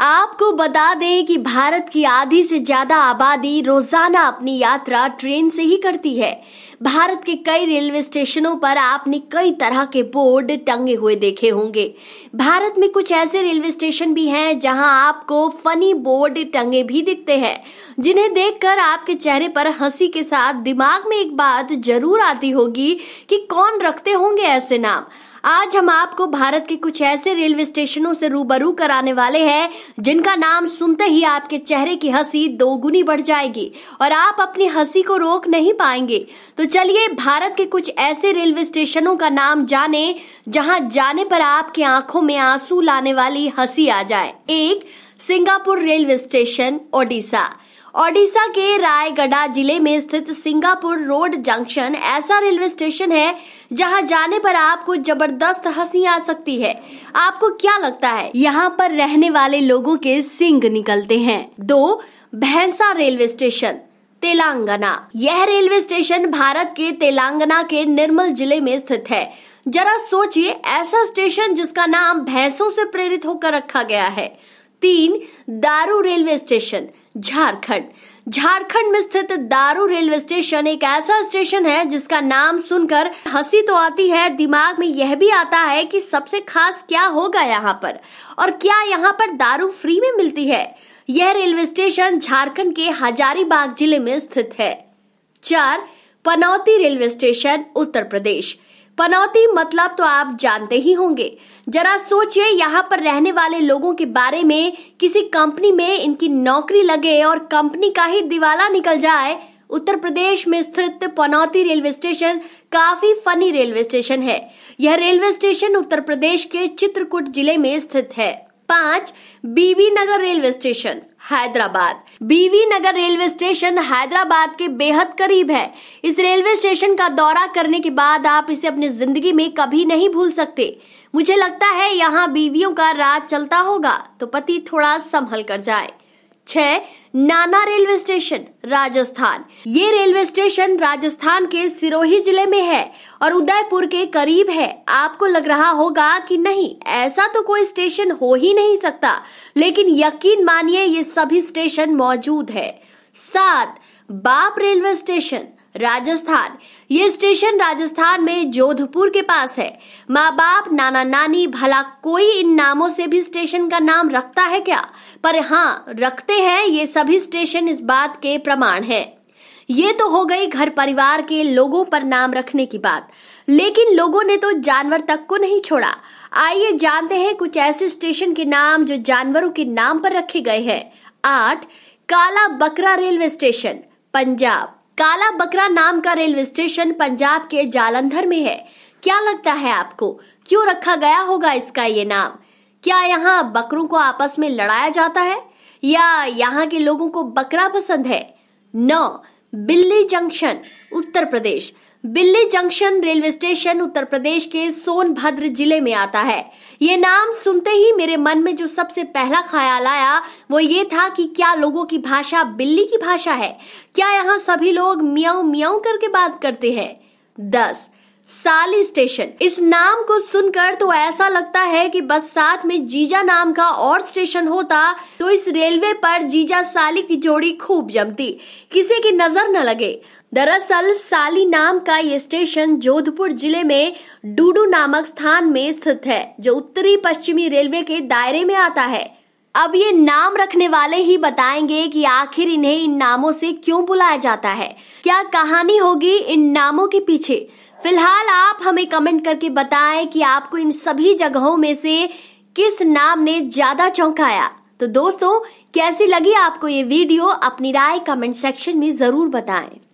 आपको बता दें कि भारत की आधी से ज्यादा आबादी रोजाना अपनी यात्रा ट्रेन से ही करती है भारत के कई रेलवे स्टेशनों पर आपने कई तरह के बोर्ड टंगे हुए देखे होंगे भारत में कुछ ऐसे रेलवे स्टेशन भी हैं जहां आपको फनी बोर्ड टंगे भी दिखते हैं जिन्हें देखकर आपके चेहरे पर हंसी के साथ दिमाग में एक बात जरूर आती होगी कि कौन रखते होंगे ऐसे नाम आज हम आपको भारत के कुछ ऐसे रेलवे स्टेशनों से रूबरू कराने वाले हैं जिनका नाम सुनते ही आपके चेहरे की हंसी दोगुनी बढ़ जाएगी और आप अपनी हंसी को रोक नहीं पाएंगे तो चलिए भारत के कुछ ऐसे रेलवे स्टेशनों का नाम जाने जहां जाने पर आपकी आंखों में आंसू लाने वाली हंसी आ जाए एक Singapore railway station Odisha Odisha के रायगढ़ जिले में स्थित सिंगापुर रोड जंक्शन ऐसा रेलवे स्टेशन है जहां जाने पर आपको जबरदस्त हंसी आ सकती है आपको क्या लगता है यहां पर रहने वाले लोगों के सिंग निकलते हैं दो भैंसा रेलवे स्टेशन तेलंगाना यह रेलवे स्टेशन भारत के तेलंगाना के निर्मल जिले में स्थित है जरा सोचिए ऐसा स्टेशन जिसका नाम भैंसों से प्रेरित होकर रखा गया है तीन दारू रेलवे स्टेशन झारखंड झारखंड में स्थित दारू रेलवे स्टेशन एक ऐसा स्टेशन है जिसका नाम सुनकर हंसी तो आती है दिमाग में यह भी आता है कि सबसे खास क्या होगा यहाँ पर और क्या यहाँ पर दारू फ्री में मिलती है यह रेलवे स्टेशन झारखंड के हजारीबाग जिले में स्थित है चार पनौती रेलवे स्टेशन उत्तर प्रदेश पनौती मतलब तो आप जानते ही होंगे जरा सोचिए यहाँ पर रहने वाले लोगों के बारे में किसी कंपनी में इनकी नौकरी लगे और कंपनी का ही दिवाला निकल जाए उत्तर प्रदेश में स्थित पनौती रेलवे स्टेशन काफी फनी रेलवे स्टेशन है यह रेलवे स्टेशन उत्तर प्रदेश के चित्रकूट जिले में स्थित है पाँच Bibi Nagar railway station Hyderabad Bibi Nagar railway station Hyderabad के बेहद करीब है इस रेलवे स्टेशन का दौरा करने के बाद आप इसे अपनी जिंदगी में कभी नहीं भूल सकते मुझे लगता है यहाँ बीवियों का राज चलता होगा तो पति थोड़ा संभल कर जाए छह नाना रेलवे स्टेशन राजस्थान ये रेलवे स्टेशन राजस्थान के सिरोही जिले में है और उदयपुर के करीब है आपको लग रहा होगा कि नहीं ऐसा तो कोई स्टेशन हो ही नहीं सकता लेकिन यकीन मानिए ये सभी स्टेशन मौजूद है सात बाप रेलवे स्टेशन राजस्थान ये स्टेशन राजस्थान में जोधपुर के पास है माँ बाप नाना नानी भला कोई इन नामों से भी स्टेशन का नाम रखता है क्या पर हाँ रखते हैं ये सभी स्टेशन इस बात के प्रमाण है ये तो हो गई घर परिवार के लोगों पर नाम रखने की बात लेकिन लोगों ने तो जानवर तक को नहीं छोड़ा आइए जानते हैं कुछ ऐसे स्टेशन के नाम जो जानवरों के नाम पर रखे गए हैं आठ काला बकरा रेलवे स्टेशन पंजाब काला बकरा नाम का रेलवे स्टेशन पंजाब के जालंधर में है क्या लगता है आपको क्यों रखा गया होगा इसका ये नाम क्या यहाँ बकरों को आपस में लड़ाया जाता है या यहाँ के लोगों को बकरा पसंद है नौ बिल्ली junction Uttar Pradesh Billi junction railway station Uttar Pradesh के सोनभद्र जिले में आता है ये नाम सुनते ही मेरे मन में जो सबसे पहला ख्याल आया वो ये था कि क्या लोगों की भाषा बिल्ली की भाषा है क्या यहाँ सभी लोग मियाऊ मियाऊ करके बात करते हैं दस साली स्टेशन इस नाम को सुनकर तो ऐसा लगता है कि बस साथ में जीजा नाम का और स्टेशन होता तो इस रेलवे पर जीजा साली की जोड़ी खूब जमती किसी की नजर न लगे दरअसल साली नाम का ये स्टेशन जोधपुर जिले में डूडू नामक स्थान में स्थित है जो उत्तरी पश्चिमी रेलवे के दायरे में आता है अब ये नाम रखने वाले ही बताएंगे कि आखिर इन्हें इन नामों से क्यों बुलाया जाता है क्या कहानी होगी इन नामों के पीछे फिलहाल आप हमें कमेंट करके बताएं कि आपको इन सभी जगहों में से किस नाम ने ज्यादा चौंकाया तो दोस्तों कैसी लगी आपको ये वीडियो अपनी राय कमेंट सेक्शन में जरूर बताएं